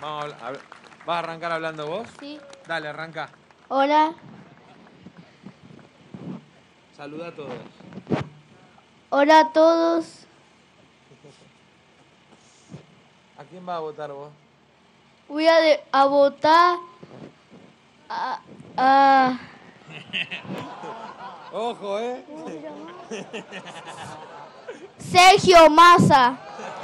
Vamos a hablar. ¿Vas a arrancar hablando vos? Sí. Dale, arranca. Hola. Saluda a todos. Hola a todos. ¿A quién vas a votar vos? Voy a, a votar a, a... Ojo, ¿eh? Sergio Massa.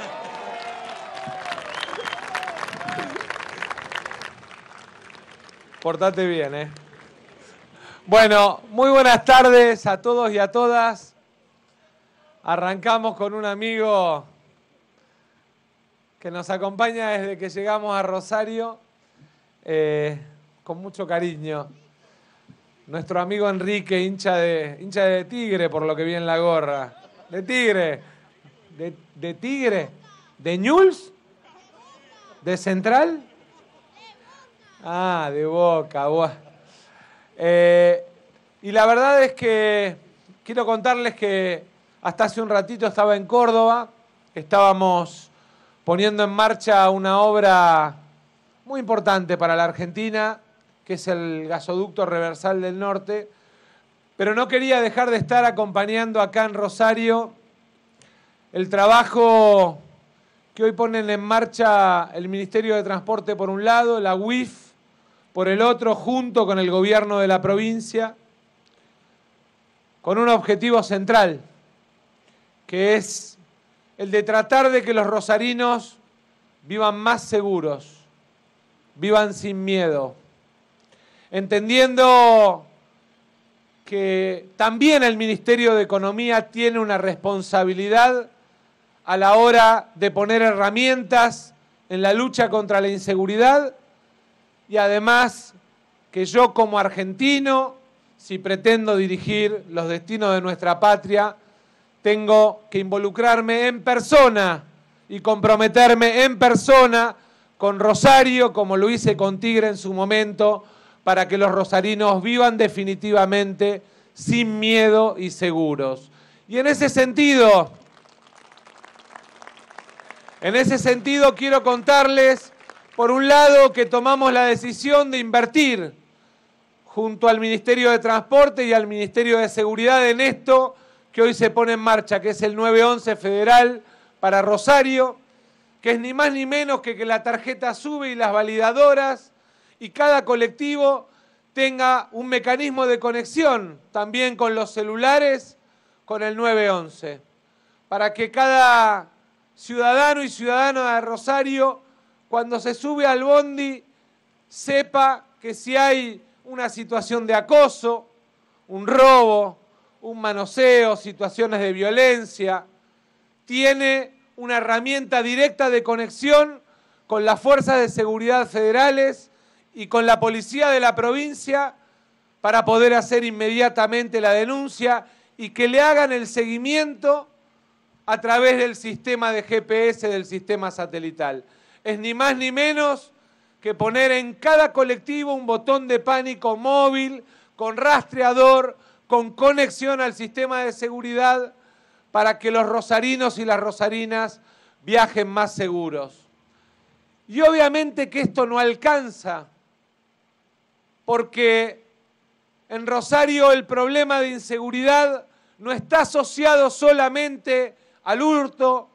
Portate bien, ¿eh? Bueno, muy buenas tardes a todos y a todas. Arrancamos con un amigo que nos acompaña desde que llegamos a Rosario eh, con mucho cariño. Nuestro amigo Enrique, hincha de, hincha de Tigre, por lo que vi en la gorra. De Tigre. ¿De, de Tigre? ¿De Ñuls? ¿De Central? Ah, de boca, buah. Eh, y la verdad es que quiero contarles que hasta hace un ratito estaba en Córdoba, estábamos poniendo en marcha una obra muy importante para la Argentina, que es el gasoducto reversal del norte, pero no quería dejar de estar acompañando acá en Rosario el trabajo que hoy ponen en marcha el Ministerio de Transporte por un lado, la UIF, por el otro junto con el gobierno de la provincia, con un objetivo central, que es el de tratar de que los rosarinos vivan más seguros, vivan sin miedo, entendiendo que también el Ministerio de Economía tiene una responsabilidad a la hora de poner herramientas en la lucha contra la inseguridad y además que yo como argentino, si pretendo dirigir los destinos de nuestra patria, tengo que involucrarme en persona y comprometerme en persona con Rosario, como lo hice con Tigre en su momento, para que los rosarinos vivan definitivamente sin miedo y seguros. Y en ese sentido, en ese sentido quiero contarles por un lado, que tomamos la decisión de invertir junto al Ministerio de Transporte y al Ministerio de Seguridad en esto que hoy se pone en marcha, que es el 911 federal para Rosario, que es ni más ni menos que que la tarjeta sube y las validadoras y cada colectivo tenga un mecanismo de conexión también con los celulares, con el 911, para que cada ciudadano y ciudadana de Rosario cuando se sube al bondi, sepa que si hay una situación de acoso, un robo, un manoseo, situaciones de violencia, tiene una herramienta directa de conexión con las fuerzas de seguridad federales y con la policía de la provincia para poder hacer inmediatamente la denuncia y que le hagan el seguimiento a través del sistema de GPS, del sistema satelital es ni más ni menos que poner en cada colectivo un botón de pánico móvil, con rastreador, con conexión al sistema de seguridad, para que los rosarinos y las rosarinas viajen más seguros. Y obviamente que esto no alcanza, porque en Rosario el problema de inseguridad no está asociado solamente al hurto,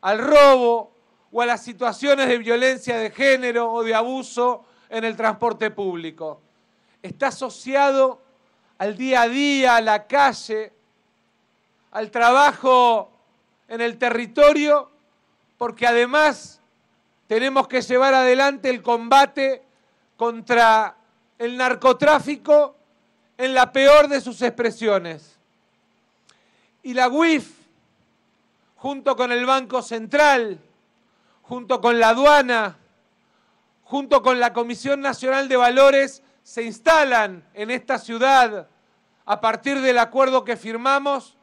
al robo, o a las situaciones de violencia de género o de abuso en el transporte público. Está asociado al día a día, a la calle, al trabajo en el territorio, porque además tenemos que llevar adelante el combate contra el narcotráfico en la peor de sus expresiones. Y la UIF, junto con el Banco Central, junto con la aduana, junto con la Comisión Nacional de Valores, se instalan en esta ciudad a partir del acuerdo que firmamos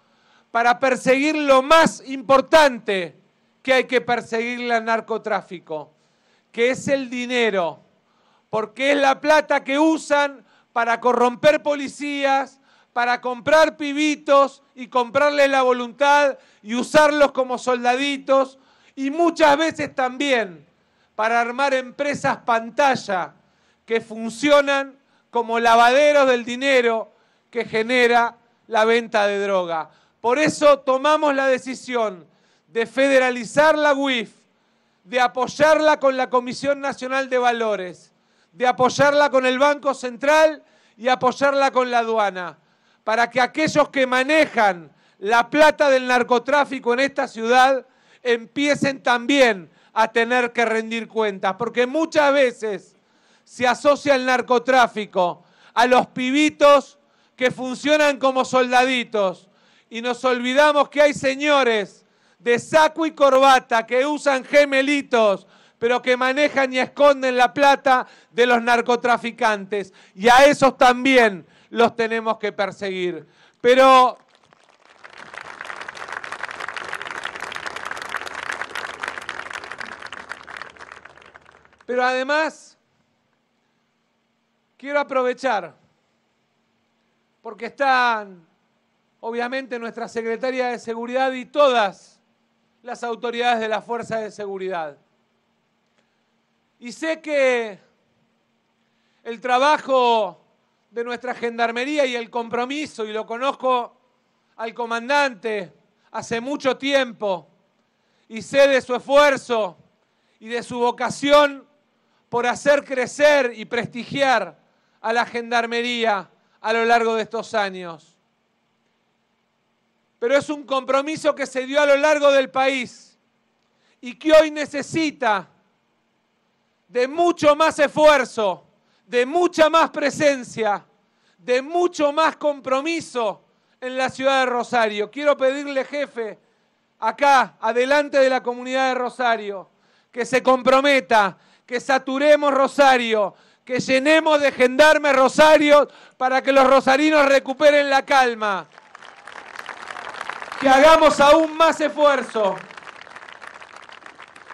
para perseguir lo más importante que hay que perseguir: el narcotráfico, que es el dinero, porque es la plata que usan para corromper policías, para comprar pibitos y comprarles la voluntad y usarlos como soldaditos y muchas veces también para armar empresas pantalla que funcionan como lavaderos del dinero que genera la venta de droga. Por eso tomamos la decisión de federalizar la UIF, de apoyarla con la Comisión Nacional de Valores, de apoyarla con el Banco Central y apoyarla con la aduana, para que aquellos que manejan la plata del narcotráfico en esta ciudad empiecen también a tener que rendir cuentas, porque muchas veces se asocia el narcotráfico a los pibitos que funcionan como soldaditos y nos olvidamos que hay señores de saco y corbata que usan gemelitos, pero que manejan y esconden la plata de los narcotraficantes. Y a esos también los tenemos que perseguir. Pero Pero además, quiero aprovechar, porque están, obviamente, nuestra secretaria de Seguridad y todas las autoridades de la Fuerza de Seguridad. Y sé que el trabajo de nuestra gendarmería y el compromiso, y lo conozco al comandante hace mucho tiempo, y sé de su esfuerzo y de su vocación por hacer crecer y prestigiar a la gendarmería a lo largo de estos años. Pero es un compromiso que se dio a lo largo del país y que hoy necesita de mucho más esfuerzo, de mucha más presencia, de mucho más compromiso en la ciudad de Rosario. Quiero pedirle, jefe, acá, adelante de la comunidad de Rosario, que se comprometa que saturemos Rosario, que llenemos de gendarmes Rosario para que los rosarinos recuperen la calma. Que hagamos aún más esfuerzo,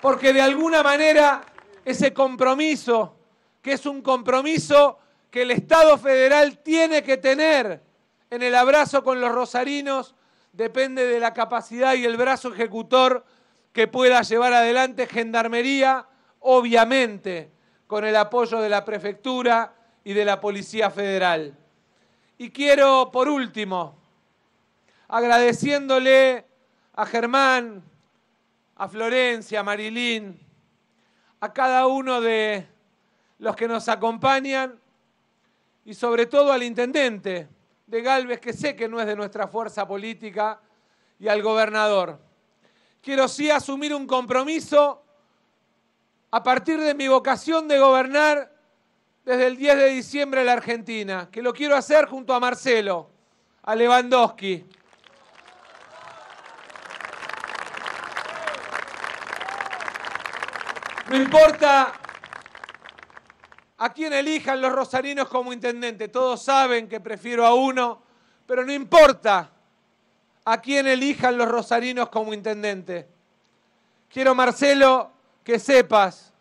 porque de alguna manera ese compromiso, que es un compromiso que el Estado federal tiene que tener en el abrazo con los rosarinos, depende de la capacidad y el brazo ejecutor que pueda llevar adelante Gendarmería obviamente con el apoyo de la Prefectura y de la Policía Federal. Y quiero, por último, agradeciéndole a Germán, a Florencia, a Marilín, a cada uno de los que nos acompañan y sobre todo al intendente de Galvez, que sé que no es de nuestra fuerza política, y al gobernador. Quiero sí asumir un compromiso a partir de mi vocación de gobernar desde el 10 de diciembre en la Argentina, que lo quiero hacer junto a Marcelo, a Lewandowski. No importa a quién elijan los rosarinos como intendente, todos saben que prefiero a uno, pero no importa a quién elijan los rosarinos como intendente. Quiero, Marcelo, que sepas,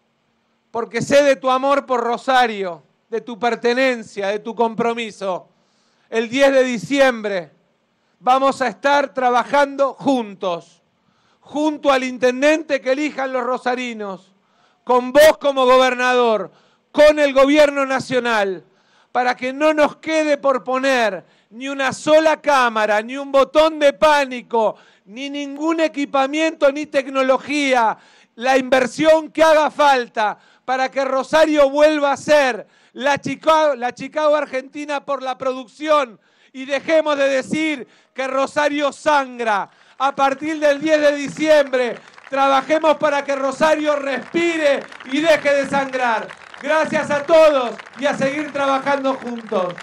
porque sé de tu amor por Rosario, de tu pertenencia, de tu compromiso. El 10 de diciembre vamos a estar trabajando juntos, junto al intendente que elijan los rosarinos, con vos como gobernador, con el gobierno nacional, para que no nos quede por poner ni una sola cámara, ni un botón de pánico, ni ningún equipamiento, ni tecnología, la inversión que haga falta para que Rosario vuelva a ser la Chicago, la Argentina por la producción y dejemos de decir que Rosario sangra. A partir del 10 de diciembre trabajemos para que Rosario respire y deje de sangrar. Gracias a todos y a seguir trabajando juntos.